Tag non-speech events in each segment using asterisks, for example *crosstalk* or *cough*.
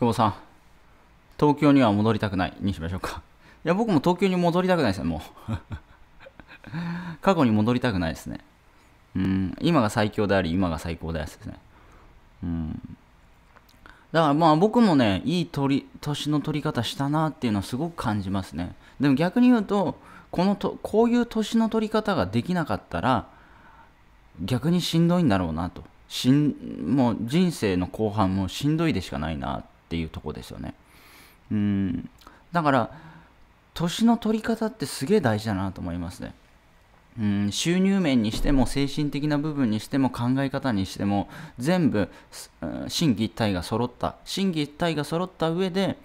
久保さん、東京には戻りたくないにしましょうか。いや、僕も東京に戻りたくないですね、もう。*laughs* 過去に戻りたくないですね。うん、今が最強であり、今が最高であですね。うん。だからまあ僕もね、いい取年の取り方したなっていうのはすごく感じますね。でも逆に言うと、このとこういう年の取り方ができなかったら、逆にしんどいんだろうなと。しんもう人生の後半もしんどいでしかないなっっていうとこですよね。うん。だから、年の取り方ってすげえ大事だなと思いますね。うん、収入面にしても精神的な部分にしても考え方にしても全部心技一体が揃った心技一体が揃った上で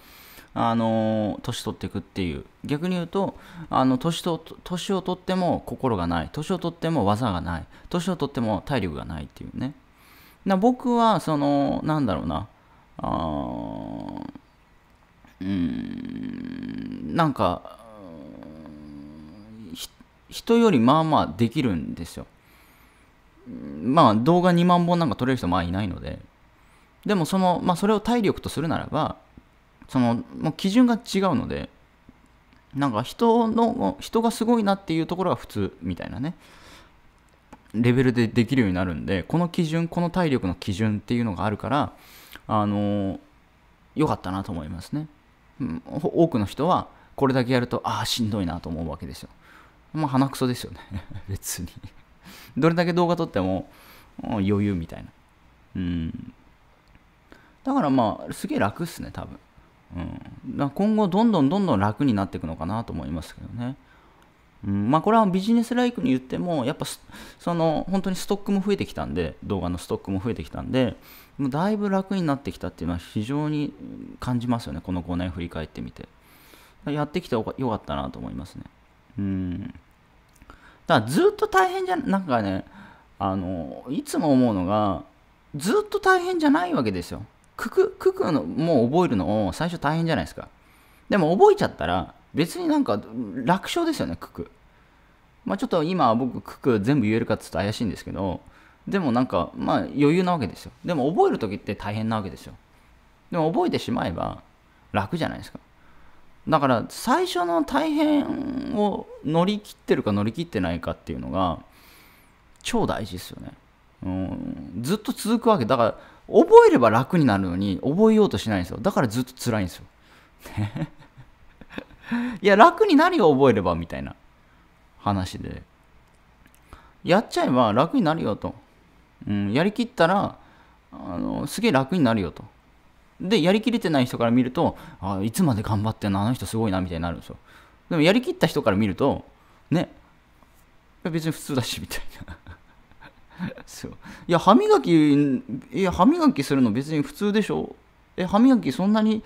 あの年取っていくっていう逆に言うとあの年と年を取っても心がない年を取っても技がない年を取っても体力がないっていうね僕はそのなんだろうなあうんなんか人よりまあまあできるんですよまあ動画2万本なんか撮れる人まあいないのででもその、まあ、それを体力とするならばそのもう基準が違うのでなんか人の人がすごいなっていうところは普通みたいなねレベルでできるようになるんでこの基準この体力の基準っていうのがあるからあの良かったなと思いますね、うん、多くの人はこれだけやるとああしんどいなと思うわけですよまあ鼻くそですよね *laughs* 別にどれだけ動画撮っても余裕みたいなうんだからまあすげえ楽っすね多分、うん、今後どんどんどんどん楽になっていくのかなと思いますけどねうん、まあこれはビジネスライクに言ってもやっぱその本当にストックも増えてきたんで動画のストックも増えてきたんでもうだいぶ楽になってきたっていうのは非常に感じますよねこの5年振り返ってみてやってきてよかったなと思いますねうんだからずっと大変じゃなんかねあのいつも思うのがずっと大変じゃないわけですよククククのもう覚えるのを最初大変じゃないですかでも覚えちゃったら別になんか楽勝ですよね、九九。まあ、ちょっと今僕九九全部言えるかって言うと怪しいんですけど、でもなんか、まあ余裕なわけですよ。でも覚える時って大変なわけですよ。でも覚えてしまえば楽じゃないですか。だから最初の大変を乗り切ってるか乗り切ってないかっていうのが超大事ですよね。うん、ずっと続くわけだから覚えれば楽になるのに覚えようとしないんですよだからずっと辛いんですよ。*laughs* いや、楽に何を覚えればみたいな話で。やっちゃえば楽になるよと。うん、やりきったら、あのすげえ楽になるよと。で、やりきれてない人から見ると、あいつまで頑張ってんの、あの人すごいな、みたいになるんですよ。でも、やりきった人から見ると、ね、別に普通だし、みたいな。*laughs* そういや歯磨きいや歯磨きするの別に普通でしょえ歯磨きそんなに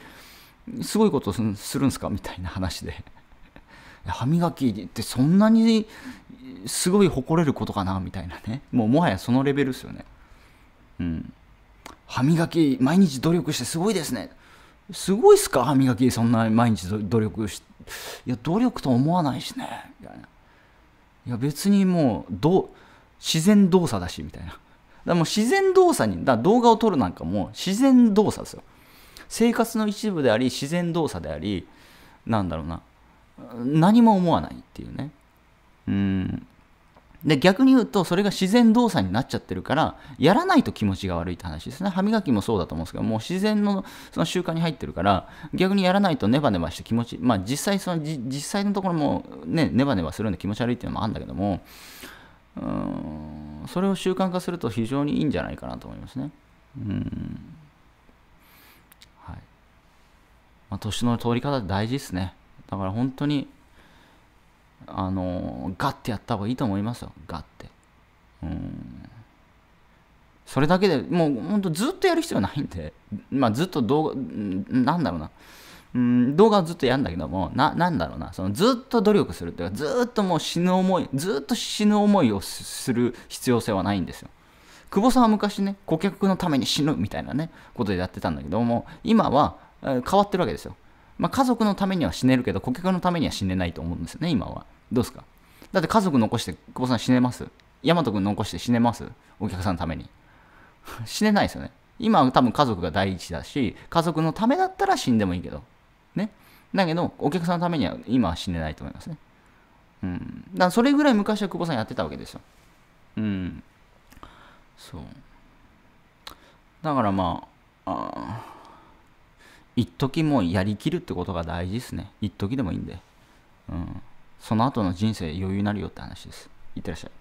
すごいことするんすかみたいな話で歯磨きってそんなにすごい誇れることかなみたいなねもうもはやそのレベルですよねうん歯磨き毎日努力してすごいですねすごいっすか歯磨きそんな毎日努力しいや努力と思わないしねみたいないや別にもうど自然動作だしみたいなだもう自然動作にだ動画を撮るなんかも自然動作ですよ生活の一部であり自然動作でありなんだろうな何も思わないっていうねうんで逆に言うとそれが自然動作になっちゃってるからやらないと気持ちが悪いって話ですね歯磨きもそうだと思うんですけどもう自然のその習慣に入ってるから逆にやらないとネバネバして気持ちまあ実際その実際のところもねネバネバするんで気持ち悪いっていうのもあるんだけどもうんそれを習慣化すると非常にいいんじゃないかなと思いますねうん年の通り方大事ですね。だから本当に、あの、ガッてやった方がいいと思いますよ。ガッて。うん。それだけでもうほんとずっとやる必要ないんで、まあずっと動画、なんだろうな。うん、動画をずっとやるんだけども、な、なんだろうな、そのずっと努力するっていうか、ずっともう死ぬ思い、ずっと死ぬ思いをする必要性はないんですよ。久保さんは昔ね、顧客のために死ぬみたいなね、ことでやってたんだけども、今は変わってるわけですよ。まあ、家族のためには死ねるけど、顧客のためには死ねないと思うんですよね、今は。どうですかだって家族残して、久保さん死ねます大和君残して死ねますお客さんのために。*laughs* 死ねないですよね。今は多分家族が第一だし、家族のためだったら死んでもいいけど。ね。だけど、お客さんのためには今は死ねないと思いますね。うん。だからそれぐらい昔は久保さんやってたわけですよ。うん。そう。だからまあ、あ一時もやりきるってことが大事ですね一時でもいいんで、うん、その後の人生余裕になるよって話ですいってらっしゃい